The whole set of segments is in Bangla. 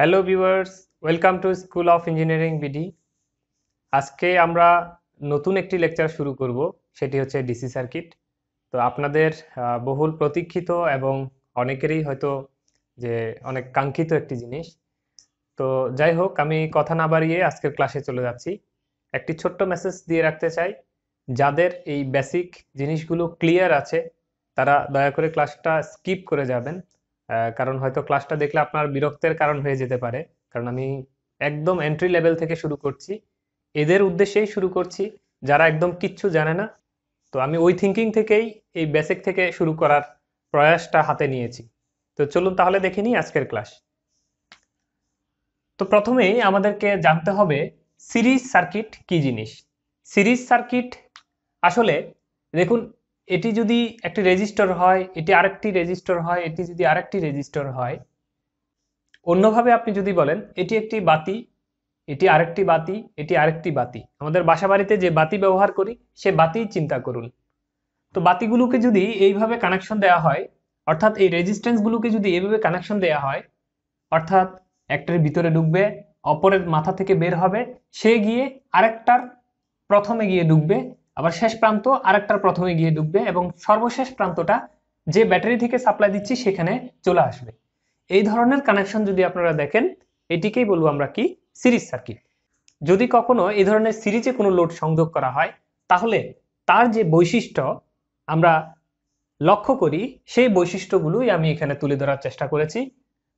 hello viewers welcome to school of engineering BD আজকে আমরা নতুন একটি লেকচার শুরু করব সেটি হচ্ছে ডিসি সার্কিট তো আপনাদের বহুল প্রতীক্ষিত এবং অনেকেরই হয়তো যে অনেক কাঙ্ক্ষিত একটি জিনিস তো যাই হোক আমি কথা না বাড়িয়ে আজকের ক্লাসে চলে যাচ্ছি একটি ছোট্ট মেসেজ দিয়ে রাখতে চাই যাদের এই বেসিক জিনিসগুলো ক্লিয়ার আছে তারা দয়া করে ক্লাসটা স্কিপ করে যাবেন কারণ হয়তো ক্লাসটা দেখলে আপনার বিরক্তের কারণ হয়ে যেতে পারে কারণ আমি একদম এন্ট্রি লেভেল থেকে শুরু করছি এদের উদ্দেশ্যেই শুরু করছি যারা একদম কিচ্ছু জানে না তো আমি ওই থিঙ্কিং থেকেই এই বেসিক থেকে শুরু করার প্রয়াসটা হাতে নিয়েছি তো চলুন তাহলে দেখে নিই আজকের ক্লাস তো প্রথমেই আমাদেরকে জানতে হবে সিরিজ সার্কিট কি জিনিস সিরিজ সার্কিট আসলে দেখুন এটি যদি একটি রেজিস্টার হয় এটি আরেকটি রেজিস্টার হয় এটি যদি আরেকটি রেজিস্টার হয় অন্যভাবে আপনি যদি বলেন এটি একটি বাতি এটি আরেকটি বাতি এটি আরেকটি বাতি আমাদের বাসাবাড়িতে যে বাতি ব্যবহার করি সে বাতি চিন্তা করুন তো বাতিগুলোকে যদি এইভাবে কানেকশন দেয়া হয় অর্থাৎ এই রেজিস্ট্যান্সগুলোকে যদি এইভাবে কানেকশন দেয়া হয় অর্থাৎ একটার ভিতরে ঢুকবে অপরের মাথা থেকে বের হবে সে গিয়ে আরেকটার প্রথমে গিয়ে ঢুকবে আবার শেষ প্রান্ত আরেকটার প্রথমে গিয়ে ডুববে এবং সর্বশেষ প্রান্তটা যে ব্যাটারি থেকে সাপ্লাই দিচ্ছি সেখানে চলে আসবে এই ধরনের কানেকশন যদি আপনারা দেখেন এটিকেই বলবো আমরা কি সিরিজ সার্কিট যদি কখনো এই ধরনের সিরিজে কোনো লোড সংযোগ করা হয় তাহলে তার যে বৈশিষ্ট্য আমরা লক্ষ্য করি সেই বৈশিষ্ট্যগুলোই আমি এখানে তুলে ধরার চেষ্টা করেছি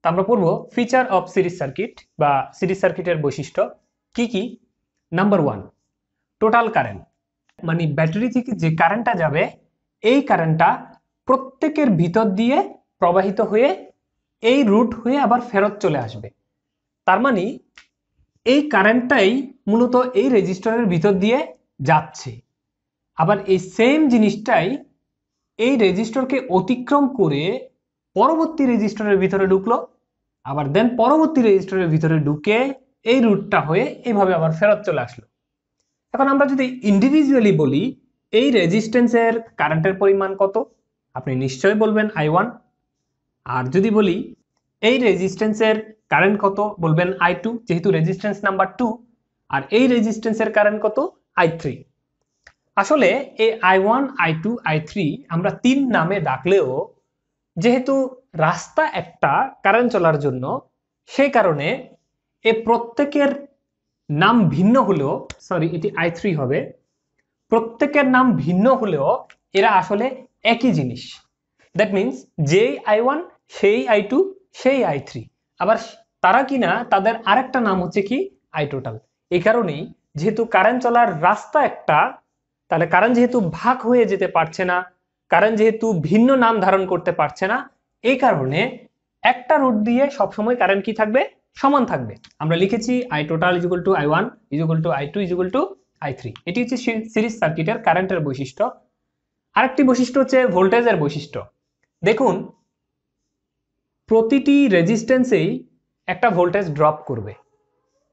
তা আমরা পড়ব ফিচার অফ সিরিজ সার্কিট বা সিরিজ সার্কিটের বৈশিষ্ট্য কি কি নাম্বার ওয়ান টোটাল কারেন্ট মানে ব্যাটারি থেকে যে কারেন্টটা যাবে এই কারেন্টটা প্রত্যেকের ভিতর দিয়ে প্রবাহিত হয়ে এই রুট হয়ে আবার ফেরত চলে আসবে তার মানে এই কারেন্টটাই মূলত এই রেজিস্টারের ভিতর দিয়ে যাচ্ছে আবার এই সেম জিনিসটাই এই রেজিস্টরকে অতিক্রম করে পরবর্তী রেজিস্টরের ভিতরে ঢুকলো আবার দেন পরবর্তী রেজিস্টরের ভিতরে ঢুকে এই রুটটা হয়ে এইভাবে আবার ফেরত চলে আসলো এখন আমরা যদি ইন্ডিভিজুয়ালি বলি এই রেজিস্ট্যান্সের কারেন্টের পরিমাণ কত আপনি নিশ্চয়ই বলবেন আই ওয়ান আর যদি বলি এই রেজিস্ট্যান্সের কারেন্ট কত বলবেন আই টু যেহেতু রেজিস্ট্যান্স নাম্বার টু আর এই রেজিস্ট্যান্সের কারেন্ট কত আই থ্রি আসলে এই I one I two I three আমরা তিন নামে ডাকলেও যেহেতু রাস্তা একটা কারেন্ট চলার জন্য সেই কারণে এ প্রত্যেকের নাম ভিন্ন হলেও সরি এটি আই থ্রি হবে প্রত্যেকের নাম ভিন্ন হলেও এরা আসলে একই জিনিস দ্যাট মিন্স যেই আই ওয়ান সেই আই টু সেই আই থ্রি আবার তারা কিনা তাদের আরেকটা নাম হচ্ছে কি আই টোটাল এই কারণেই যেহেতু কারেন্ট চলার রাস্তা একটা তাহলে কারেন্ট যেহেতু ভাগ হয়ে যেতে পারছে না কারেন্ট যেহেতু ভিন্ন নাম ধারণ করতে পারছে না এই কারণে একটা রুট দিয়ে সবসময় কারেন্ট কি থাকবে সমান থাকবে আমরা লিখেছি I total is equal to I one is equal to I two is equal to I three এটি হচ্ছে সিরিজ সার্কিটের কারেন্টের বৈশিষ্ট্য আরেকটি বৈশিষ্ট্য হচ্ছে ভোল্টেজের বৈশিষ্ট্য দেখুন প্রতিটি রেজিস্ট্যান্সেই একটা ভোল্টেজ ড্রপ করবে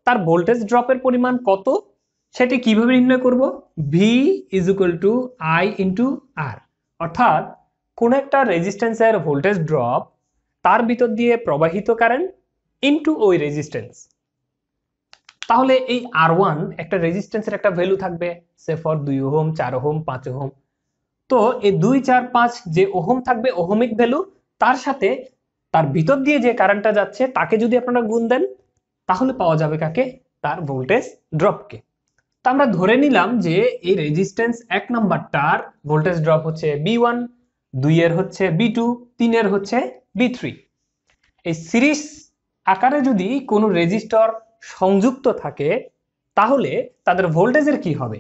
তার ভোল্টেজ ড্রপের পরিমাণ কত সেটি কিভাবে নির্ণয় করব V is equal to I into R অর্থাৎ কোন একটা রেজিস্ট্যান্সের ভোল্টেজ ড্রপ তার ভিতর দিয়ে প্রবাহিত কারেন্ট ইনটু ওই রেজিস্ট্যান্স তাহলে এই আর ওয়ান একটা রেজিস্ট্যান্সের একটা ভ্যালু থাকবে সে ফর দুই ওহম চার ওহম পাঁচ ওহম তো এই দুই চার পাঁচ যে ওহম থাকবে ওহমিক ভ্যালু তার সাথে তার ভিতর দিয়ে যে কারেন্টটা যাচ্ছে তাকে যদি আপনারা গুণ দেন তাহলে পাওয়া যাবে কাকে তার ভোল্টেজ ড্রপকে তা আমরা ধরে নিলাম যে এই রেজিস্ট্যান্স এক নাম্বারটার ভোল্টেজ ড্রপ হচ্ছে বি ওয়ান দুইয়ের হচ্ছে বি টু তিনের হচ্ছে বি থ্রি এই সিরিজ আকারে যদি কোনো রেজিস্টর সংযুক্ত থাকে তাহলে তাদের ভোল্টেজের কি হবে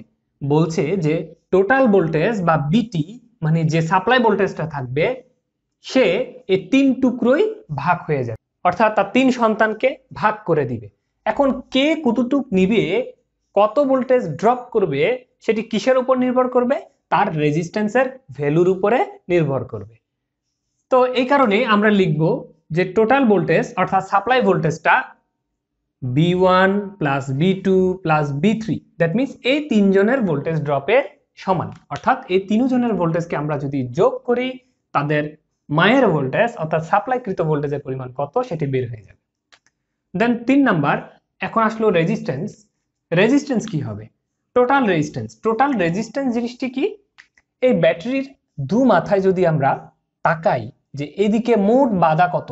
বলছে যে টোটাল ভোল্টেজ বা বিটি মানে যে সাপ্লাই ভোল্টেজটা থাকবে সে এই তিন টুকরোই ভাগ হয়ে যাবে অর্থাৎ তার তিন সন্তানকে ভাগ করে দিবে এখন কে কতটুক নিবে কত ভোল্টেজ ড্রপ করবে সেটি কিসের উপর নির্ভর করবে তার রেজিস্ট্যান্সের ভ্যালুর উপরে নির্ভর করবে তো এই কারণে আমরা লিখব যে টোটাল ভোল্টেজ অর্থাৎ সাপ্লাই ভোল্টেজটা V one plus V two plus V three that means এই তিনজনের ভোল্টেজ ড্রপের সমান অর্থাৎ এই তিনজনের ভোল্টেজকে আমরা যদি যোগ করি তাদের মায়ের ভোল্টেজ অর্থাৎ সাপ্লাইকৃত ভোল্টেজের পরিমাণ কত সেটি বের হয়ে যাবে দেন তিন নাম্বার এখন আসলো রেজিস্ট্যান্স রেজিস্ট্যান্স কি হবে টোটাল রেজিস্ট্যান্স টোটাল রেজিস্ট্যান্স জিনিসটি কি এই ব্যাটারির দু মাথায় যদি আমরা তাকাই যে এদিকে মোট বাধা কত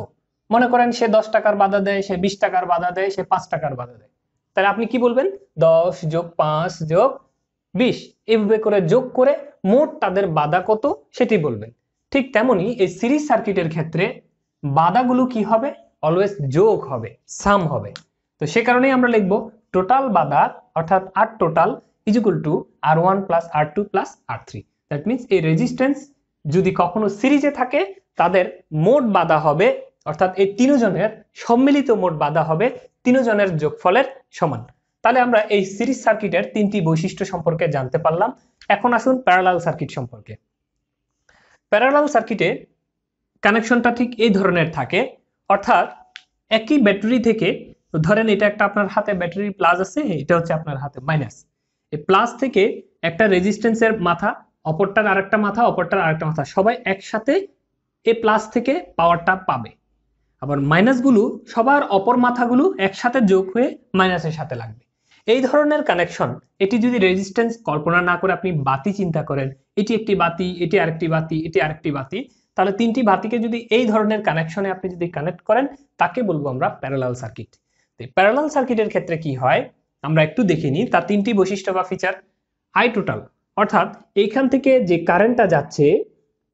মনে করেন সে দশ টাকার বাধা দেয় সে বিশ টাকার বাধা দেয় সে পাঁচ টাকার বাধা দেয় তাহলে আপনি কি বলবেন দশ যোগ পাঁচ যোগ বিশ এভাবে করে যোগ করে মোট তাদের বাধা কত সেটি বলবেন ঠিক তেমনি এই সিরিজ সার্কিটের ক্ষেত্রে বাধাগুলো কি হবে অলওয়েজ যোগ হবে সাম হবে তো সে কারণেই আমরা লিখব টোটাল বাধা অর্থাৎ R total is equal to R one plus R two plus R three that means এই রেজিস্ট্যান্স যদি কখনো সিরিজে থাকে তাদের মোট বাধা হবে অর্থাৎ এই তিনজনের সম্মিলিত মোট বাধা হবে তিনজনের যোগফলের সমান তাহলে আমরা এই সিরিজ সার্কিটের তিনটি বৈশিষ্ট্য সম্পর্কে জানতে পারলাম এখন আসুন প্যারালাল সার্কিট সম্পর্কে প্যারালাল সার্কিটে কানেকশনটা ঠিক এই ধরনের থাকে অর্থাৎ একই ব্যাটারি থেকে ধরেন এটা একটা আপনার হাতে ব্যাটারি প্লাস আছে এটা হচ্ছে আপনার হাতে মাইনাস এই প্লাস থেকে একটা রেজিস্ট্যান্সের মাথা অপরটার আরেকটা মাথা অপরটার আরেকটা মাথা সবাই একসাথে এ প্লাস থেকে পাওয়ারটা পাবে আবার মাইনাসগুলো সবার অপর মাথাগুলো একসাথে যোগ হয়ে মাইনাসের সাথে লাগবে এই ধরনের কানেকশন এটি যদি রেজিস্ট্যান্স কল্পনা না করে আপনি বাতি চিন্তা করেন এটি একটি বাতি এটি আরেকটি বাতি এটি আরেকটি বাতি তাহলে তিনটি বাতিকে যদি এই ধরনের কানেকশনে আপনি যদি কানেক্ট করেন তাকে বলবো আমরা প্যারালাল সার্কিট প্যারালাল সার্কিটের ক্ষেত্রে কি হয় আমরা একটু দেখে নিই তার তিনটি বৈশিষ্ট্য বা ফিচার আই টোটাল অর্থাৎ এইখান থেকে যে কারেন্টটা যাচ্ছে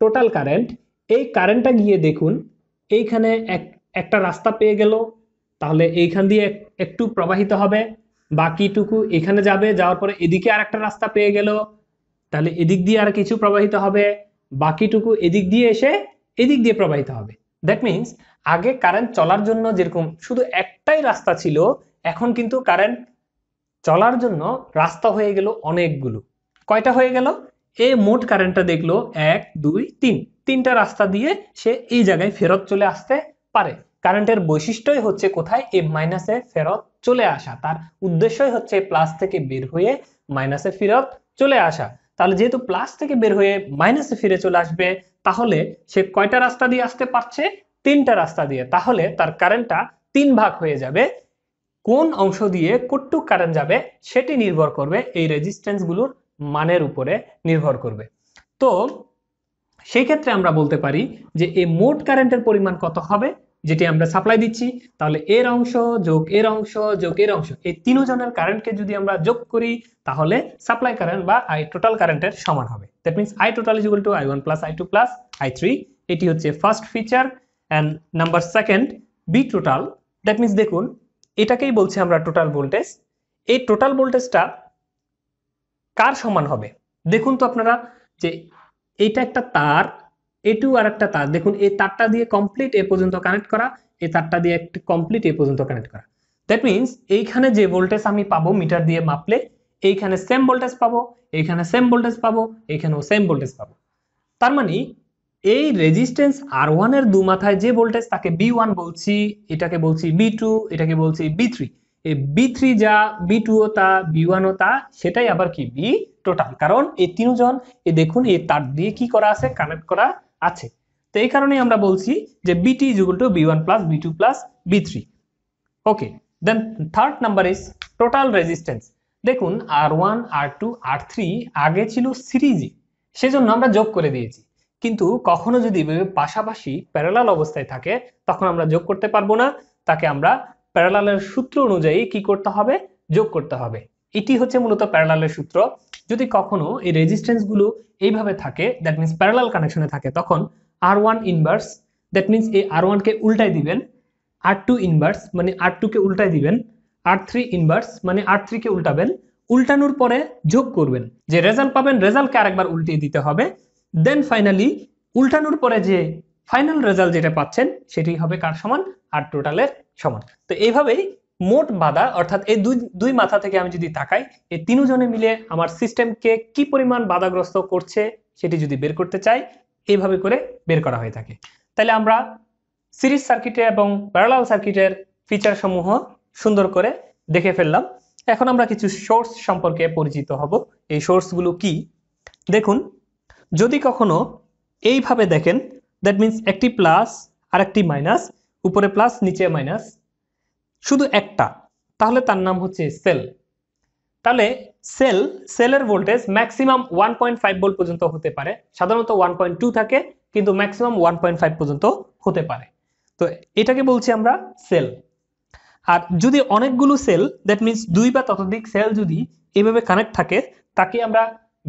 টোটাল কারেন্ট এই কারেন্টটা গিয়ে দেখুন এইখানে এক একটা রাস্তা পেয়ে গেল তাহলে এইখান দিয়ে একটু প্রবাহিত হবে বাকিটুকু এখানে যাবে যাওয়ার পরে এদিকে আর একটা রাস্তা পেয়ে গেল তাহলে এদিক দিয়ে আর কিছু প্রবাহিত হবে বাকিটুকু এদিক দিয়ে এসে এদিক দিয়ে প্রবাহিত হবে দ্যাট মিন্স আগে কারেন্ট চলার জন্য যেরকম শুধু একটাই রাস্তা ছিল এখন কিন্তু কারেন্ট চলার জন্য রাস্তা হয়ে গেল অনেকগুলো কয়টা হয়ে গেল এ মোট কারেন্টটা দেখলো এক দুই তিন তিনটা রাস্তা দিয়ে সে এই জায়গায় ফেরত চলে আসতে পারে কারেন্টের বৈশিষ্ট্যই হচ্ছে কোথায় এ মাইনাসে ফেরত চলে আসা তার উদ্দেশ্যই হচ্ছে প্লাস থেকে বের হয়ে মাইনাসে ফেরত চলে আসা তাহলে যেহেতু প্লাস থেকে বের হয়ে মাইনাসে ফিরে চলে আসবে তাহলে সে কয়টা রাস্তা দিয়ে আসতে পারছে তিনটা রাস্তা দিয়ে তাহলে তার কারেন্টটা তিন ভাগ হয়ে যাবে কোন অংশ দিয়ে কটুক কারেন্ট যাবে সেটি নির্ভর করবে এই রেজিস্ট্যান্সগুলোর মানের উপরে নির্ভর করবে তো সেই ক্ষেত্রে আমরা বলতে পারি যে এই মোট কারেন্টের পরিমাণ কত হবে যেটি আমরা সাপ্লাই দিচ্ছি তাহলে এর অংশ যোগ এর অংশ যোগ এর অংশ এই জনের কারেন্টকে যদি আমরা যোগ করি তাহলে সাপ্লাই কারেন্ট বা আই টোটাল কারেন্টের সমান হবে that means I total is equal to I one plus I two plus I three এটি হচ্ছে first feature and number second V total that means দেখুন এটাকেই বলছি আমরা টোটাল ভোল্টেজ এই টোটাল ভোল্টেজটা কার সমান হবে দেখুন তো আপনারা যে এটা একটা তার এটু আর একটা তার দেখুন এই তারটা দিয়ে কমপ্লিট এ পর্যন্ত কানেক্ট করা এই তারটা দিয়ে একটা কমপ্লিট এ পর্যন্ত কানেক্ট করা দ্যাট মিনস এইখানে যে ভোল্টেজ আমি পাবো মিটার দিয়ে মাপলে এইখানে সেম ভোল্টেজ পাবো এইখানে সেম ভোল্টেজ পাবো এইখানেও সেম ভোল্টেজ পাবো তার মানে এই রেজিস্ট্যান্স আর ওয়ানের দু মাথায় যে ভোল্টেজ তাকে বি ওয়ান বলছি এটাকে বলছি বি টু এটাকে বলছি বি থ্রি বি থ্রি যা বি টুও তা বি ওয়ানও তা সেটাই আবার কি বি টোটাল কারণ এই তিনজন এ দেখুন এ তার দিয়ে কি করা আছে কানেক্ট করা আছে তো এই কারণে আমরা বলছি যে VT T equal to V one plus V two plus V three okay then third number is total resistance দেখুন R one R two R three আগে ছিল সিরিজে সেজন্য আমরা যোগ করে দিয়েছি কিন্তু কখনো যদি পাশাপাশি প্যারালাল অবস্থায় থাকে তখন আমরা যোগ করতে পারবো না তাকে আমরা প্যারালালের সূত্র অনুযায়ী কি করতে হবে যোগ করতে হবে এটি হচ্ছে মূলত প্যারালালের সূত্র যদি কখনো এই রেজিস্ট্যান্সগুলো এইভাবে থাকে দ্যাট মিনস প্যারালাল কানেকশনে থাকে তখন R one inverse that means এই আর ওয়ানকে উল্টাই দিবেন আর টু ইনভার্স মানে আর টুকে উল্টাই দিবেন আর থ্রি ইনভার্স মানে আর থ্রিকে উল্টাবেন উল্টানোর পরে যোগ করবেন যে রেজাল্ট পাবেন রেজাল্টকে আরেকবার উল্টিয়ে দিতে হবে দেন ফাইনালি উল্টানোর পরে যে ফাইনাল রেজাল্ট যেটা পাচ্ছেন সেটি হবে কার সমান আর টোটালের সমান তো এইভাবেই মোট বাধা অর্থাৎ এই দুই দুই মাথা থেকে আমি যদি তাকাই এই তিনজনে মিলে আমার সিস্টেমকে কি পরিমাণ বাধাগ্রস্ত করছে সেটি যদি বের করতে চাই এইভাবে করে বের করা হয়ে থাকে তাহলে আমরা সিরিজ সার্কিটে এবং প্যারালাল সার্কিটের ফিচার সমূহ সুন্দর করে দেখে ফেললাম এখন আমরা কিছু সোর্স সম্পর্কে পরিচিত হব এই সোর্সগুলো কি দেখুন যদি কখনো এইভাবে দেখেন দ্যাট মিন্স একটি প্লাস আর একটি মাইনাস উপরে প্লাস নিচে মাইনাস শুধু একটা তাহলে তার নাম হচ্ছে সেল তাহলে সেল সেলের voltage maximum one point five volt পর্যন্ত হতে পারে সাধারণত ওয়ান পয়েন্ট টু থাকে কিন্তু ম্যাক্সিমাম ওয়ান পয়েন্ট ফাইভ পর্যন্ত হতে পারে তো এটাকে বলছি আমরা সেল আর যদি অনেকগুলো সেল দ্যাট মিন্স দুই বা ততোধিক সেল যদি এভাবে কানেক্ট থাকে তাকে আমরা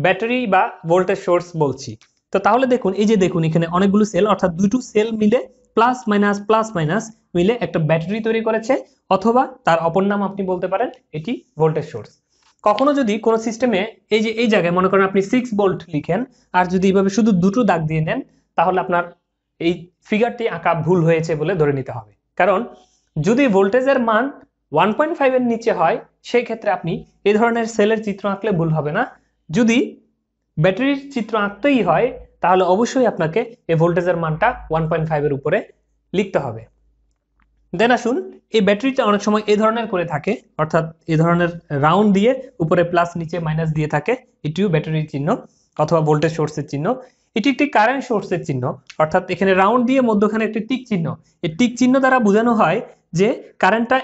ব্যাটারি বা ভোল্টেজ সোর্স বলছি তো তাহলে দেখুন এই যে দেখুন এখানে অনেকগুলো সেল অর্থাৎ দুটো সেল মিলে প্লাস মাইনাস প্লাস মাইনাস মিলে একটা ব্যাটারি তৈরি করেছে অথবা তার অপর নাম আপনি বলতে পারেন এটি ভোল্টেজ সোর্স কখনো যদি কোনো সিস্টেমে এই যে এই জায়গায় মনে করেন আপনি সিক্স ভোল্ট লিখেন আর যদি এইভাবে শুধু দুটো দাগ দিয়ে নেন তাহলে আপনার এই ফিগারটি আঁকা ভুল হয়েছে বলে ধরে নিতে হবে কারণ যদি ভোল্টেজের মান ওয়ান পয়েন্ট ফাইভের নিচে হয় সেই ক্ষেত্রে আপনি এই ধরনের সেলের চিত্র আঁকলে ভুল হবে না যদি ব্যাটারির চিত্র আঁকতেই হয় তাহলে অবশ্যই আপনাকে এই ভোল্টেজের মানটা ওয়ান পয়েন্ট ফাইভের উপরে লিখতে হবে দেন আসুন এই ব্যাটারিটা অনেক সময় এ ধরনের করে থাকে অর্থাৎ এ ধরনের রাউন্ড দিয়ে উপরে প্লাস নিচে মাইনাস দিয়ে থাকে এটিও ব্যাটারির চিহ্ন অথবা ভোল্টেজ সোর্সের চিহ্ন এটি একটি কারেন্ট সোর্সের চিহ্ন অর্থাৎ এখানে রাউন্ড দিয়ে মধ্যখানে একটি টিক চিহ্ন এই টিক চিহ্ন দ্বারা বোঝানো হয় যে কারেন্টটা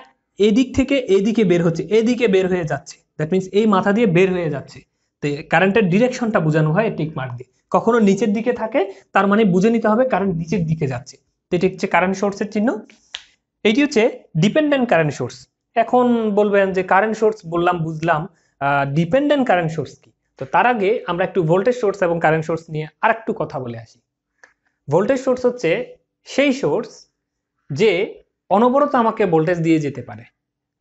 এদিক থেকে এদিকে বের হচ্ছে এদিকে বের হয়ে যাচ্ছে দ্যাট মিনস এই মাথা দিয়ে বের হয়ে যাচ্ছে কারেন্টের ডিরেকশনটা বোঝানো হয় টিক মার্ক দিয়ে কখনো নিচের দিকে থাকে তার মানে বুঝে নিতে হবে কারেন্ট নিচের দিকে যাচ্ছে তো এটি হচ্ছে কারেন্ট সোর্সের চিহ্ন এটি হচ্ছে ডিপেন্ডেন্ট কারেন্ট সোর্স এখন বলবেন যে কারেন্ট সোর্স বললাম বুঝলাম ডিপেন্ডেন্ট কারেন্ট সোর্স কি তো তার আগে আমরা একটু ভোল্টেজ সোর্স এবং কারেন্ট সোর্স নিয়ে আর একটু কথা বলে আসি ভোল্টেজ সোর্স হচ্ছে সেই সোর্স যে অনবরত আমাকে ভোল্টেজ দিয়ে যেতে পারে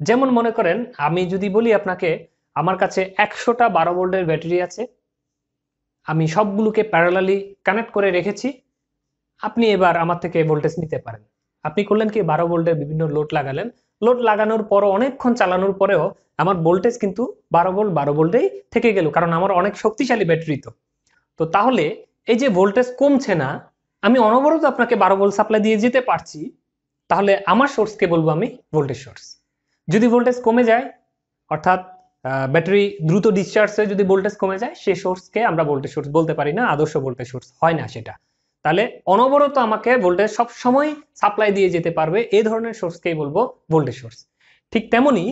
যেমন মনে করেন আমি যদি বলি আপনাকে আমার কাছে একশোটা বারো ভোল্টের ব্যাটারি আছে আমি সবগুলোকে প্যারালালি কানেক্ট করে রেখেছি আপনি এবার আমার থেকে ভোল্টেজ নিতে পারেন আপনি করলেন কি বারো ভোল্টের বিভিন্ন লোড লাগালেন লোড লাগানোর পরও অনেকক্ষণ চালানোর পরেও আমার ভোল্টেজ কিন্তু বারো ভোল্ট বারো ভোল্টেই থেকে গেল কারণ আমার অনেক শক্তিশালী ব্যাটারি তো তো তাহলে এই যে ভোল্টেজ কমছে না আমি অনবরত আপনাকে বারো ভোল্ট সাপ্লাই দিয়ে যেতে পারছি তাহলে আমার সোর্সকে বলবো আমি ভোল্টেজ সোর্স যদি ভোল্টেজ কমে যায় অর্থাৎ ব্যাটারি দ্রুত ডিসচার্জে যদি ভোল্টেজ কমে যায় সে সোর্সকে আমরা ভোল্টেজ সোর্স বলতে পারি না আদর্শ ভোল্টেজ সোর্স হয় না সেটা তাহলে অনবরত আমাকে ভোল্টেজ সবসময় সাপ্লাই দিয়ে যেতে পারবে এই ধরনের সোর্সকেই বলবো ভোল্টেজ সোর্স ঠিক তেমনি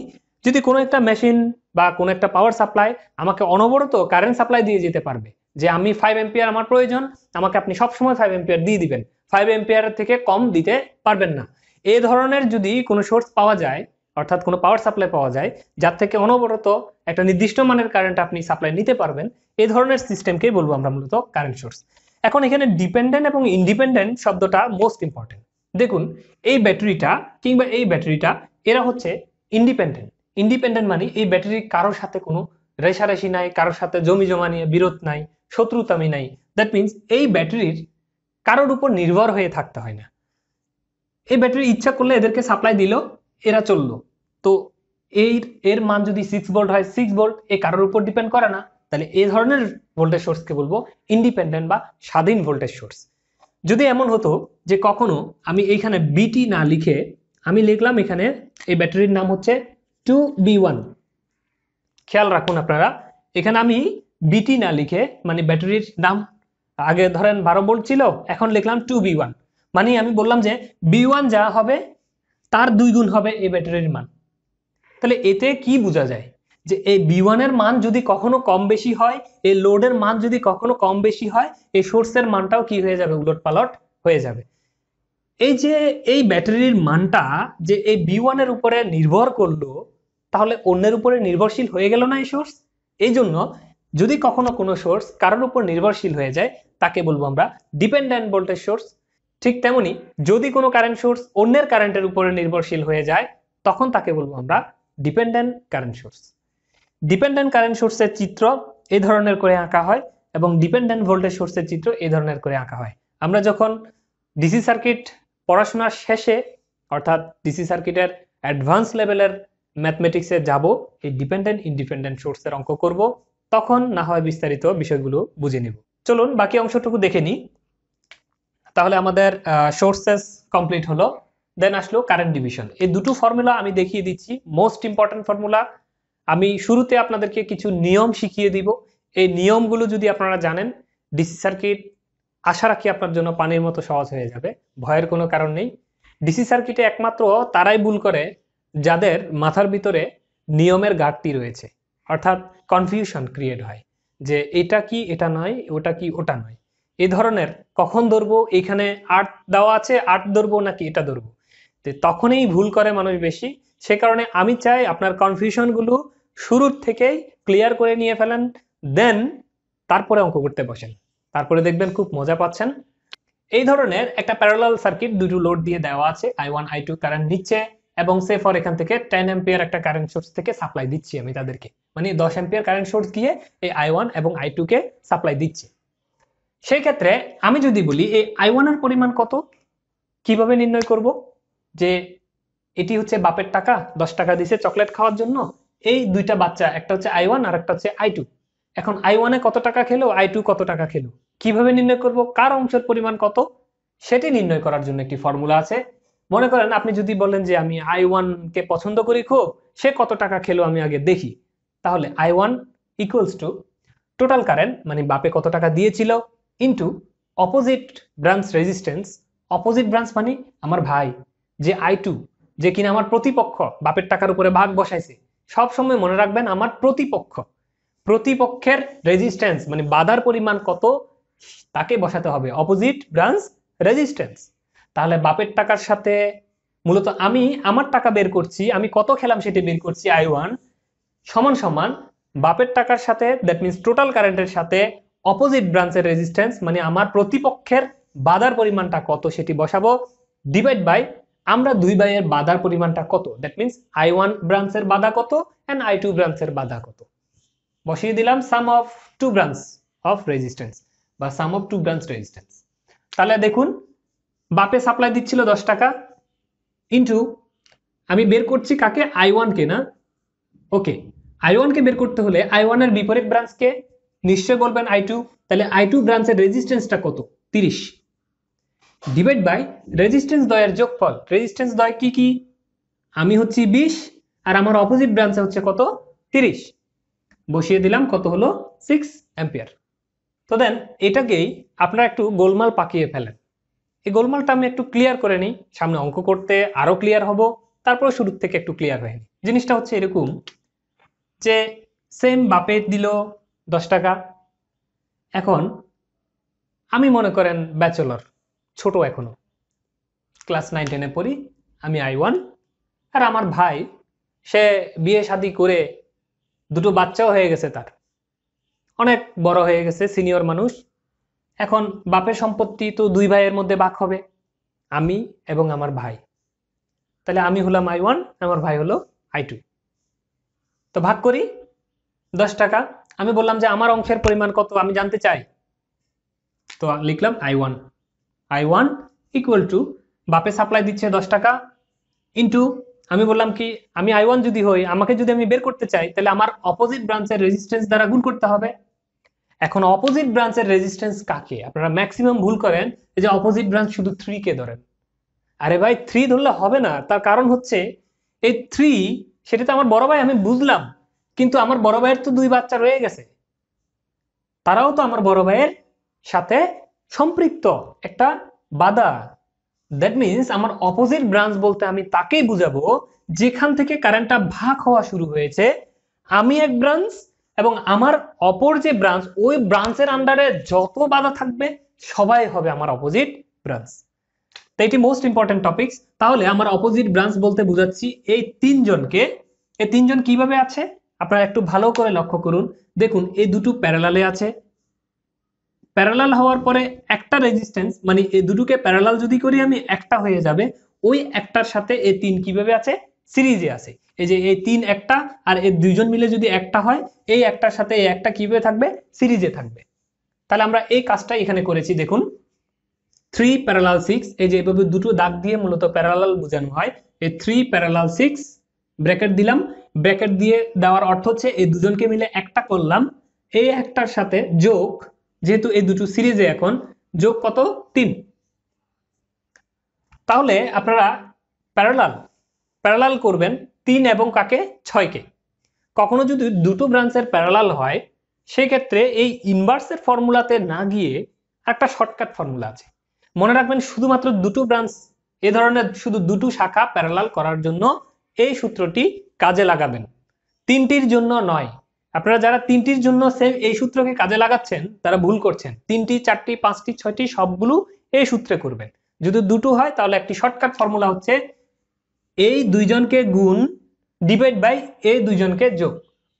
যদি কোনো একটা মেশিন বা কোনো একটা পাওয়ার সাপ্লাই আমাকে অনবরত কারেন্ট সাপ্লাই দিয়ে যেতে পারবে যে আমি ফাইভ এম্পিয়ার আমার প্রয়োজন আমাকে আপনি সবসময় ফাইভ এম্পিয়ার দিয়ে দিবেন ফাইভ এম্পিয়ার থেকে কম দিতে পারবেন না এ ধরনের যদি কোনো সোর্স পাওয়া যায় অর্থাৎ কোনো পাওয়ার সাপ্লাই পাওয়া যায় যার থেকে অনবরত একটা নির্দিষ্ট মানের কারেন্ট আপনি সাপ্লাই নিতে পারবেন এ ধরনের সিস্টেমকেই বলবো আমরা মূলত কারেন্ট সোর্স এখন এখানে ডিপেন্ডেন্ট এবং ইন্ডিপেন্ডেন্ট শব্দটা মোস্ট ইম্পর্টেন্ট দেখুন এই ব্যাটারিটা কিংবা এই ব্যাটারিটা এরা হচ্ছে ইন্ডিপেন্ডেন্ট ইন্ডিপেন্ডেন্ট মানে এই ব্যাটারি কারোর সাথে কোনো রেশারেশি নাই কারোর সাথে জমি জমা নিয়ে বিরোধ নাই শত্রুতামি নাই দ্যাট মিন্স এই ব্যাটারির কারোর উপর নির্ভর হয়ে থাকতে হয় না এই ব্যাটারি ইচ্ছা করলে এদেরকে সাপ্লাই দিল এরা চললো তো এর এর মান যদি সিক্স বোল্ট হয় সিক্স বোল্ট এ কারোর উপর ডিপেন্ড করে না তাহলে এই ধরনের ভোল্টেজ সোর্সকে বলবো ইন্ডিপেন্ডেন্ট বা স্বাধীন ভোল্টেজ সোর্স যদি এমন হতো যে কখনো আমি এইখানে বিটি না লিখে আমি লিখলাম এখানে এই ব্যাটারির নাম হচ্ছে টু বি ওয়ান খেয়াল রাখুন আপনারা এখানে আমি বিটি না লিখে মানে ব্যাটারির নাম আগে ধরেন বারো বোল্ট ছিল এখন লিখলাম টু বি ওয়ান মানে আমি বললাম যে বি ওয়ান যা হবে তার দুই গুণ হবে এই ব্যাটারির মান তাহলে এতে কি বোঝা যায় যে এই বি ওয়ানের মান যদি কখনো কম বেশি হয় এই লোডের মান যদি কখনো কম বেশি হয় এই সোর্সের মানটাও কি হয়ে যাবে উলট পালট হয়ে যাবে এই যে এই ব্যাটারির মানটা যে এই বি ওয়ানের উপরে নির্ভর করলো তাহলে অন্যের উপরে নির্ভরশীল হয়ে গেল না এই সোর্স এই জন্য যদি কখনো কোনো সোর্স কারোর উপর নির্ভরশীল হয়ে যায় তাকে বলবো আমরা ডিপেন্ডেন্ট ভোল্টেজ সোর্স ঠিক তেমনি যদি কোনো কারেন্ট সোর্স অন্যের কারেন্টের উপরে নির্ভরশীল হয়ে যায় তখন তাকে বলবো আমরা dependent current source dependent current সোর্সের চিত্র এই ধরনের করে আঁকা হয় এবং ডিপেন্ডেন্ট ভোল্টেজ সোর্সের চিত্র এই ধরনের করে আঁকা হয় আমরা যখন ডিসি সার্কিট পড়াশোনার শেষে অর্থাৎ ডিসি সার্কিটের অ্যাডভান্স লেভেলের ম্যাথমেটিক্সে যাব এই ডিপেন্ডেন্ট ইনডিপেন্ডেন্ট সোর্সের অঙ্ক করব তখন না হয় বিস্তারিত বিষয়গুলো বুঝে নেব চলুন বাকি অংশটুকু দেখে নিই তাহলে আমাদের সোর্সেস কমপ্লিট হলো দেন আসলো কারেন্ট ডিভিশন এই দুটো ফর্মুলা আমি দেখিয়ে দিচ্ছি মোস্ট ইম্পর্টেন্ট ফর্মুলা আমি শুরুতে আপনাদেরকে কিছু নিয়ম শিখিয়ে দিব এই নিয়মগুলো যদি আপনারা জানেন ডিসি সার্কিট আশা রাখি আপনার জন্য পানির মতো সহজ হয়ে যাবে ভয়ের কোনো কারণ নেই ডিসি সার্কিটে একমাত্র তারাই ভুল করে যাদের মাথার ভিতরে নিয়মের ঘাটতি রয়েছে অর্থাৎ কনফিউশন ক্রিয়েট হয় যে এটা কি এটা নয় ওটা কি ওটা নয় এই ধরনের কখন ধরবো এখানে আট দেওয়া আছে আট ধরবো নাকি এটা ধরবো তো তখনই ভুল করে মানুষ বেশি সে কারণে আমি চাই আপনার কনফিউশনগুলো শুরুর থেকেই ক্লিয়ার করে নিয়ে ফেলেন দেন তারপরে অঙ্ক করতে বসেন তারপরে দেখবেন খুব মজা পাচ্ছেন এই ধরনের একটা প্যারালাল সার্কিট দুটো লোড দিয়ে দেওয়া আছে I one I two current নিচ্ছে এবং সে ফর এখান থেকে টেন এম্পিয়ার একটা কারেন্ট সোর্স থেকে সাপ্লাই দিচ্ছি আমি তাদেরকে মানে দশ এম্পিয়ার কারেন্ট সোর্স দিয়ে এই আই ওয়ান এবং আই টুকে সাপ্লাই দিচ্ছে সেই ক্ষেত্রে আমি যদি বলি এই আই ওয়ানের পরিমাণ কত কিভাবে নির্ণয় করব যে এটি হচ্ছে বাপের টাকা দশ টাকা দিছে চকলেট খাওয়ার জন্য এই দুইটা বাচ্চা একটা হচ্ছে আই ওয়ান আর একটা হচ্ছে আই টু এখন আই ওয়ানে কত টাকা খেলো আই টু কত টাকা খেলো কিভাবে নির্ণয় করব কার অংশের পরিমাণ কত সেটি নির্ণয় করার জন্য একটি ফর্মুলা আছে মনে করেন আপনি যদি বলেন যে আমি আই ওয়ানকে পছন্দ করি খুব সে কত টাকা খেলো আমি আগে দেখি তাহলে I one equals to total current মানে বাপে কত টাকা দিয়েছিল into opposite branch resistance opposite branch মানে আমার ভাই যে আই টু যে কিনা আমার প্রতিপক্ষ বাপের টাকার উপরে ভাগ বসাইছে সব সময় মনে রাখবেন আমার প্রতিপক্ষ প্রতিপক্ষের রেজিস্ট্যান্স মানে বাধার পরিমাণ কত তাকে বসাতে হবে অপোজিট ব্রাঞ্চ রেজিস্ট্যান্স তাহলে বাপের টাকার সাথে মূলত আমি আমার টাকা বের করছি আমি কত খেলাম সেটি বের করছি আই ওয়ান সমান সমান বাপের টাকার সাথে দ্যাট মিনস টোটাল কারেন্টের সাথে অপোজিট ব্রাঞ্চের রেজিস্ট্যান্স মানে আমার প্রতিপক্ষের বাধার পরিমাণটা কত সেটি বসাবো ডিভাইড বাই আমরা দুই বাইয়ের বাধার পরিমাণটা কত দ্যাট মিনস আই ওয়ান ব্রাঞ্চের বাধা কত অ্যান্ড আই টু ব্রাঞ্চের বাধা কত বসিয়ে দিলাম sum of two branch of resistance বা sum of two branch resistance তাহলে দেখুন বাপে সাপ্লাই দিচ্ছিল দশ টাকা ইন্টু আমি বের করছি কাকে আই ওয়ানকে না ওকে আই ওয়ানকে বের করতে হলে আই ওয়ানের বিপরীত ব্রাঞ্চকে নিশ্চয় বলবেন আই টু তাহলে আই টু ব্রাঞ্চের রেজিস্ট্যান্সটা কত তিরিশ ডিভাইড বাই রেজিস্ট্যান্স দয়ের যোগফল রেজিস্ট্যান্স দয় কি কি আমি হচ্ছি বিশ আর আমার অপোজিট ব্রাঞ্চে হচ্ছে কত তিরিশ বসিয়ে দিলাম কত হলো সিক্স অ্যাম্পিয়ার তো দেন এটাকেই আপনারা একটু গোলমাল পাকিয়ে ফেলেন এই গোলমালটা আমি একটু ক্লিয়ার করে নিই সামনে অঙ্ক করতে আরও ক্লিয়ার হব তারপরে শুরুর থেকে একটু ক্লিয়ার হয়ে নিই জিনিসটা হচ্ছে এরকম যে সেম বাপের দিল দশ টাকা এখন আমি মনে করেন ব্যাচেলর ছোট এখনও ক্লাস নাইন টেনে পড়ি আমি আই ওয়ান আর আমার ভাই সে বিয়ে শাদি করে দুটো বাচ্চাও হয়ে গেছে তার অনেক বড় হয়ে গেছে সিনিয়র মানুষ এখন বাপের সম্পত্তি তো দুই ভাইয়ের মধ্যে বাক হবে আমি এবং আমার ভাই তাহলে আমি হলাম আই ওয়ান আমার ভাই হলো আই টু তো ভাগ করি দশ টাকা আমি বললাম যে আমার অংশের পরিমাণ কত আমি জানতে চাই তো লিখলাম I one I one equal to বাপে সাপ্লাই দিচ্ছে দশ টাকা ইন্টু আমি বললাম কি আমি আই ওয়ান যদি হই আমাকে যদি আমি বের করতে চাই তাহলে আমার অপোজিট ব্রাঞ্চের রেজিস্ট্যান্স দ্বারা গুণ করতে হবে এখন অপোজিট ব্রাঞ্চের রেজিস্ট্যান্স কাকে আপনারা ম্যাক্সিমাম ভুল করেন যে অপোজিট ব্রাঞ্চ শুধু থ্রি কে ধরেন আরে ভাই থ্রি ধরলে হবে না তার কারণ হচ্ছে এই থ্রি সেটা তো আমার বড় ভাই আমি বুঝলাম কিন্তু আমার বড় ভাইয়ের তো দুই বাচ্চা রয়ে গেছে তারাও তো আমার বড় ভাইয়ের সাথে সম্পৃক্ত একটা বাধা দ্যাট মিনস আমার অপোজিট ব্রাঞ্চ বলতে আমি তাকেই বুঝাবো যেখান থেকে কারেন্টটা ভাগ হওয়া শুরু হয়েছে আমি এক ব্রাঞ্চ এবং আমার অপর যে ব্রাঞ্চ ওই ব্রাঞ্চের আন্ডারে যত বাধা থাকবে সবাই হবে আমার অপোজিট ব্রাঞ্চ তো এটি মোস্ট ইম্পর্টেন্ট টপিকস তাহলে আমার অপোজিট ব্রাঞ্চ বলতে বুঝাচ্ছি এই তিনজনকে এই তিনজন কিভাবে আছে আপনারা একটু ভালো করে লক্ষ্য করুন দেখুন এই দুটো প্যারালালে আছে প্যারালাল হওয়ার পরে একটা রেজিস্ট্যান্স মানে এই দুটোকে প্যারালাল যদি করি আমি একটা হয়ে যাবে ওই একটার সাথে এই তিন কিভাবে আছে সিরিজে আছে এই যে এই তিন একটা আর এই দুইজন মিলে যদি একটা হয় এই একটার সাথে এই একটা কিভাবে থাকবে সিরিজে থাকবে তাহলে আমরা এই কাজটা এখানে করেছি দেখুন থ্রি প্যারালাল সিক্স এই যে এভাবে দুটো দাগ দিয়ে মূলত প্যারালাল বোঝানো হয় এই থ্রি প্যারালাল সিক্স ব্র্যাকেট দিলাম ব্র্যাকেট দিয়ে দেওয়ার অর্থ হচ্ছে এই দুজনকে মিলে একটা করলাম এই একটার সাথে যোগ যেহেতু এই দুটো সিরিজে এখন যোগ কত তিন তাহলে আপনারা প্যারালাল প্যারালাল করবেন তিন এবং কাকে ছয়কে কখনো যদি দুটো ব্রাঞ্চের প্যারালাল হয় সেক্ষেত্রে এই ইনভার্সের ফর্মুলাতে না গিয়ে একটা শর্টকাট ফর্মুলা আছে মনে রাখবেন শুধুমাত্র দুটো ব্রাঞ্চ এ ধরনের শুধু দুটো শাখা প্যারালাল করার জন্য এই সূত্রটি কাজে লাগাবেন তিনটির জন্য নয় আপনারা যারা তিনটির জন্য সেম এই সূত্রকে কাজে লাগাচ্ছেন তারা ভুল করছেন তিনটি চারটি পাঁচটি ছয়টি সবগুলো এই সূত্রে করবেন যদি দুটো হয় তাহলে একটি শর্টকাট ফর্মুলা হচ্ছে এই দুইজনকে গুণ ডিভাইড বাই এই দুইজনকে যোগ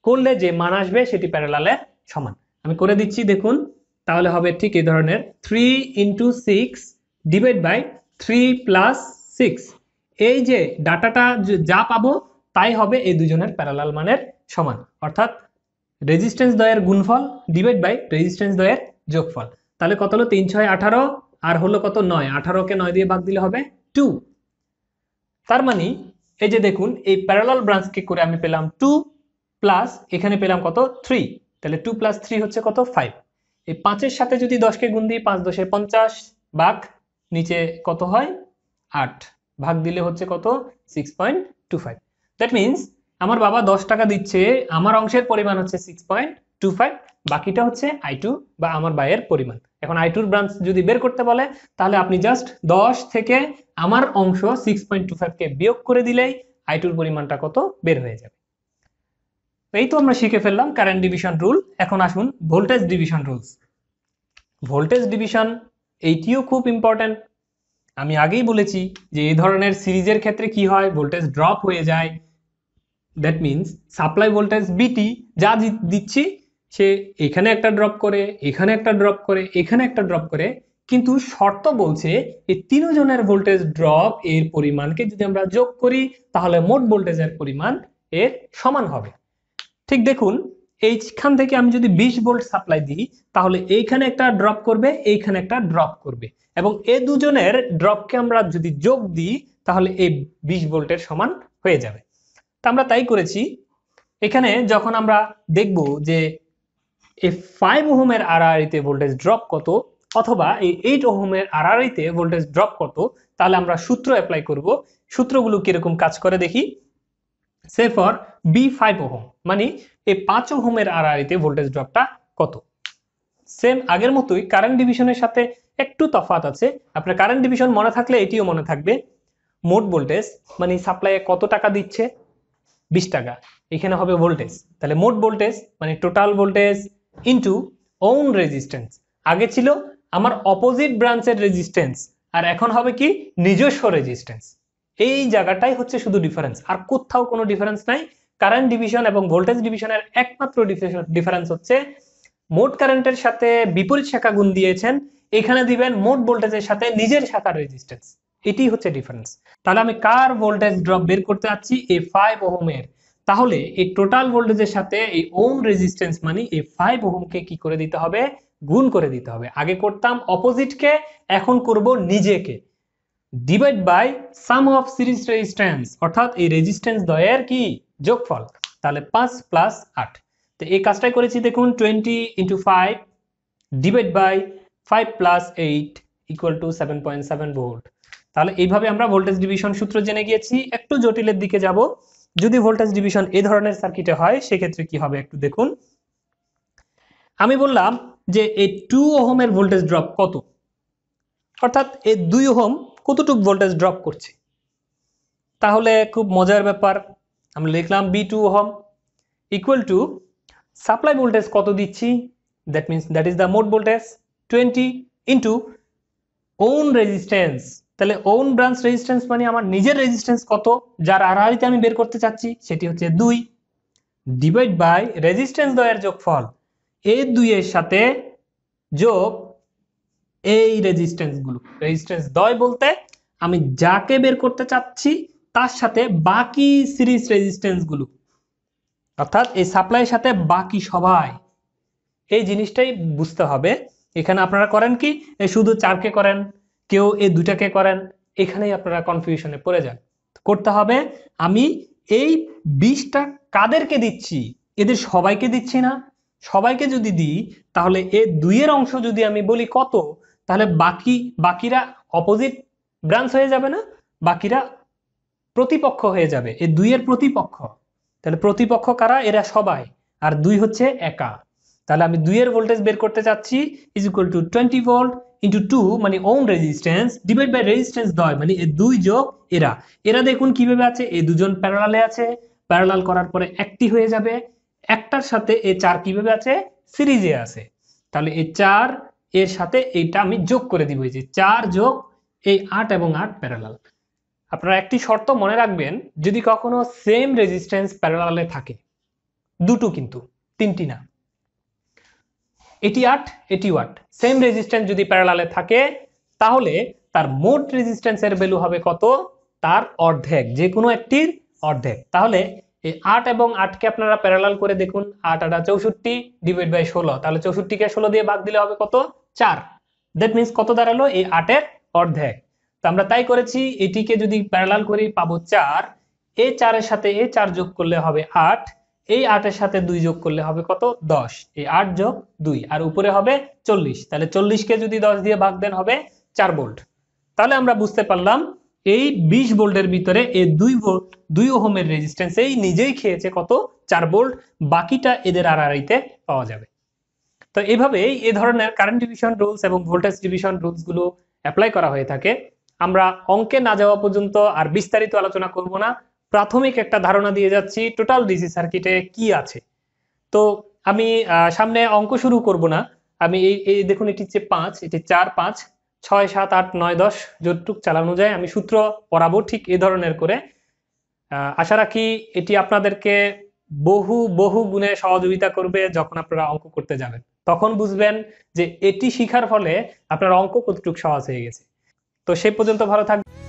করলে যে মান আসবে সেটি প্যারালালে সমান আমি করে দিচ্ছি দেখুন তাহলে হবে ঠিক এই ধরনের three into six divide by three plus six এই যে ডাটাটা যা পাবো তাই হবে এই দুজনের প্যারালাল মানের সমান অর্থাৎ রেজিস্ট্যান্স দয়ের গুণফল ডিভাইড বাই রেজিস্ট্যান্স দয়ের যোগফল তাহলে কত হলো তিন ছয় আঠারো আর হলো কত নয় আঠারোকে নয় দিয়ে ভাগ দিলে হবে টু তার মানে এই যে দেখুন এই প্যারালাল ব্রাঞ্চকে করে আমি পেলাম টু প্লাস এখানে পেলাম কত থ্রি তাহলে টু প্লাস থ্রি হচ্ছে কত ফাইভ এই পাঁচের সাথে যদি দশকে গুণ দিই পাঁচ দশে পঞ্চাশ বাঘ নিচে কত হয় আট ভাগ দিলে হচ্ছে কত six point two five that means আমার বাবা দশ টাকা দিচ্ছে আমার অংশের পরিমাণ হচ্ছে সিক্স পয়েন্ট টু ফাইভ বাকিটা হচ্ছে আই টু বা আমার বাইয়ের পরিমাণ এখন আই টুর ব্রাঞ্চ যদি বের করতে বলে তাহলে আপনি জাস্ট দশ থেকে আমার অংশ সিক্স পয়েন্ট টু ফাইভকে বিয়োগ করে দিলেই আই টুর পরিমাণটা কত বের হয়ে যাবে এই তো আমরা শিখে ফেললাম কারেন্ট ডিভিশন রুল এখন আসুন voltage division rules voltage division এইটিও খুব ইম্পর্ট্যান্ট আমি আগেই বলেছি যে এই ধরনের সিরিজের ক্ষেত্রে কি হয় ভোল্টেজ ড্রপ হয়ে যায় দ্যাট মিন্স সাপ্লাই ভোল্টেজ বিটি যা দিচ্ছি সে এখানে একটা ড্রপ করে এখানে একটা ড্রপ করে এখানে একটা ড্রপ করে কিন্তু শর্ত বলছে এই তিনজনের ভোল্টেজ ড্রপ এর পরিমাণকে যদি আমরা যোগ করি তাহলে মোট ভোল্টেজের পরিমাণ এর সমান হবে ঠিক দেখুন এইখান থেকে আমি যদি বিশ ভোল্ট সাপ্লাই দিই তাহলে এইখানে একটা ড্রপ করবে এইখানে একটা ড্রপ করবে এবং এ দুজনের ড্রপকে আমরা যদি যোগ দিই তাহলে এই বিশ ভোল্টের সমান হয়ে যাবে তা আমরা তাই করেছি এখানে যখন আমরা দেখব যে এই ফাইভ ওহমের আড়াআড়িতে ভোল্টেজ ড্রপ কত অথবা এই এইট ওহোমের আড়াআড়িতে ভোল্টেজ ড্রপ কত তাহলে আমরা সূত্র অ্যাপ্লাই করব সূত্রগুলো কিরকম কাজ করে দেখি সে ফর বি ফাইভ ওহোম মানে এই পাঁচ ওহমের আড়াআড়িতে ভোল্টেজ ড্রপটা কত সেম আগের মতোই কারেন্ট ডিভিশনের সাথে একটু তফাত আছে আপনার কারেন্ট ডিভিশন মনে থাকলে এটিও মনে থাকবে মোট ভোল্টেজ মানে সাপ্লাইয়ে কত টাকা দিচ্ছে বিশ টাকা এখানে হবে ভোল্টেজ তাহলে মোট ভোল্টেজ মানে total voltage into own resistance আগে ছিল আমার অপোজিট ব্রাঞ্চের রেজিস্ট্যান্স আর এখন হবে কি নিজস্ব রেজিস্ট্যান্স এই জায়গাটাই হচ্ছে শুধু ডিফারেন্স আর কোথাও কোনো ডিফারেন্স নাই কারেন্ট ডিভিশন এবং ভোল্টেজ ডিভিশনের একমাত্র ডিফারেন্স হচ্ছে মোট কারেন্টের সাথে বিপরীত শাখা গুণ দিয়েছেন এখানে দিবেন মোট ভোল্টেজের সাথে নিজের শাখার রেজিস্ট্যান্স এটি হচ্ছে ডিফারেন্স তাহলে আমি কার ভোল্টেজ ড্রপ বের করতে চাচ্ছি এই ফাইভ ওহমের তাহলে এই টোটাল ভোল্টেজের সাথে এই ওম রেজিস্ট্যান্স মানে এই ফাইভ ওহমকে কি করে দিতে হবে গুণ করে দিতে হবে আগে করতাম অপোজিটকে এখন করব নিজেকে divide by sum of series resistance অর্থাৎ এই রেজিস্ট্যান্স দয়ের কি যোগফল তাহলে পাঁচ প্লাস আট তো এই কাজটাই করেছি দেখুন twenty into five divide by five plus eight equal to seven point seven volt তাহলে এইভাবে আমরা ভোল্টেজ ডিভিশন সূত্র জেনে গিয়েছি একটু জটিলের দিকে যাব যদি ভোল্টেজ ডিভিশন এ ধরনের সার্কিটে হয় সেক্ষেত্রে কি হবে একটু দেখুন আমি বললাম যে এই টু ওহমের ভোল্টেজ ড্রপ কত অর্থাৎ এই দুই ওহম কতটুক ভোল্টেজ ড্রপ করছে তাহলে খুব মজার ব্যাপার আমরা লিখলাম B two ohm equal to supply voltage কত দিচ্ছি that means that is the মোট voltage twenty into own resistance তাহলে ওন ব্রাঞ্চ রেজিস্ট্যান্স মানে আমার নিজের রেজিস্ট্যান্স কত যার আড়াআড়িতে আমি বের করতে চাচ্ছি সেটি হচ্ছে দুই ডিভাইড বাই রেজিস্ট্যান্স দয়ের যোগফল এই দুইয়ের সাথে যোগ এই রেজিস্ট্যান্সগুলো রেজিস্ট্যান্স দয় বলতে আমি যাকে বের করতে চাচ্ছি তার সাথে বাকি সিরিজ রেজিস্ট্যান্সগুলো অর্থাৎ এই সাপ্লাইয়ের সাথে বাকি সবাই এই জিনিসটাই বুঝতে হবে এখানে আপনারা করেন কি শুধু চারকে করেন কেউ এই দুটাকে করেন এখানেই আপনারা কনফিউশনে পড়ে যান করতে হবে আমি এই বিষটা কাদেরকে দিচ্ছি এদের সবাইকে দিচ্ছি না সবাইকে যদি দিই তাহলে এ দুইয়ের অংশ যদি আমি বলি কত তাহলে বাকি বাকিরা অপোজিট ব্রাঞ্চ হয়ে যাবে না বাকিরা প্রতিপক্ষ হয়ে যাবে এ দুইয়ের প্রতিপক্ষ তাহলে প্রতিপক্ষ কারা এরা সবাই আর দুই হচ্ছে একা তাহলে আমি দুইয়ের ভোল্টেজ বের করতে চাচ্ছি is equal to twenty volt into two মানে ohm resistance divide by resistance দয় মানে এ দুই যোগ এরা এরা দেখুন কিভাবে আছে এই দুজন প্যারালালে আছে প্যারালাল করার পরে একটি হয়ে যাবে একটার সাথে এ চার কিভাবে আছে সিরিজে আছে তাহলে এ চার এর সাথে এইটা আমি যোগ করে দিব এই যে চার যোগ এই আট এবং আট প্যারালাল আপনারা একটি শর্ত মনে রাখবেন যদি কখনো সেম রেজিস্ট্যান্স প্যারালালে থাকে দুটো কিন্তু তিনটি না এটি আট এটি ওয়াট সেম রেজিস্ট্যান্স যদি প্যারালালে থাকে তাহলে তার মোট রেজিস্ট্যান্সের ভ্যালু হবে কত তার অর্ধেক যে কোনো একটির অর্ধেক তাহলে এই আট এবং আটকে আপনারা প্যারালাল করে দেখুন আট আটা চৌষট্টি ডিভাইড বাই ষোলো তাহলে চৌষট্টিকে ষোলো দিয়ে ভাগ দিলে হবে কত চার দ্যাট মিনস কত দাঁড়ালো এই আটের অর্ধেক তো আমরা তাই করেছি এটিকে যদি প্যারালাল করি পাবো চার এ চারের সাথে এ চার যোগ করলে হবে আট এই আটের সাথে দুই যোগ করলে হবে কত দশ এই আট যোগ দুই আর উপরে হবে চল্লিশ তাহলে চল্লিশকে যদি দশ দিয়ে ভাগ দেন হবে চার বোল্ট তাহলে আমরা বুঝতে পারলাম এই বিশ বোল্টের ভিতরে এই দুই দুই ওহমের রেজিস্ট্যান্স এই নিজেই খেয়েছে কত চার বোল্ট বাকিটা এদের আড়াআড়িতে পাওয়া যাবে তো এভাবেই এই ধরনের কারেন্ট ডিভিশন রুলস এবং ভোল্টেজ ডিভিশন রুলসগুলো অ্যাপ্লাই করা হয়ে থাকে আমরা অঙ্কে না যাওয়া পর্যন্ত আর বিস্তারিত আলোচনা করব না প্রাথমিক একটা ধারণা দিয়ে যাচ্ছি টোটাল ডিসি সার্কিটে কি আছে তো আমি সামনে অঙ্ক শুরু করব না আমি এই এই দেখুন এটি হচ্ছে পাঁচ এটি চার পাঁচ ছয় সাত আট নয় দশ যতটুক চালানো যায় আমি সূত্র পড়াবো ঠিক এ ধরনের করে আশা রাখি এটি আপনাদেরকে বহু বহু গুণে সহযোগিতা করবে যখন আপনারা অঙ্ক করতে যাবেন তখন বুঝবেন যে এটি শিখার ফলে আপনার অঙ্ক কতটুক সহজ হয়ে গেছে তো সেই পর্যন্ত ভালো থাকবে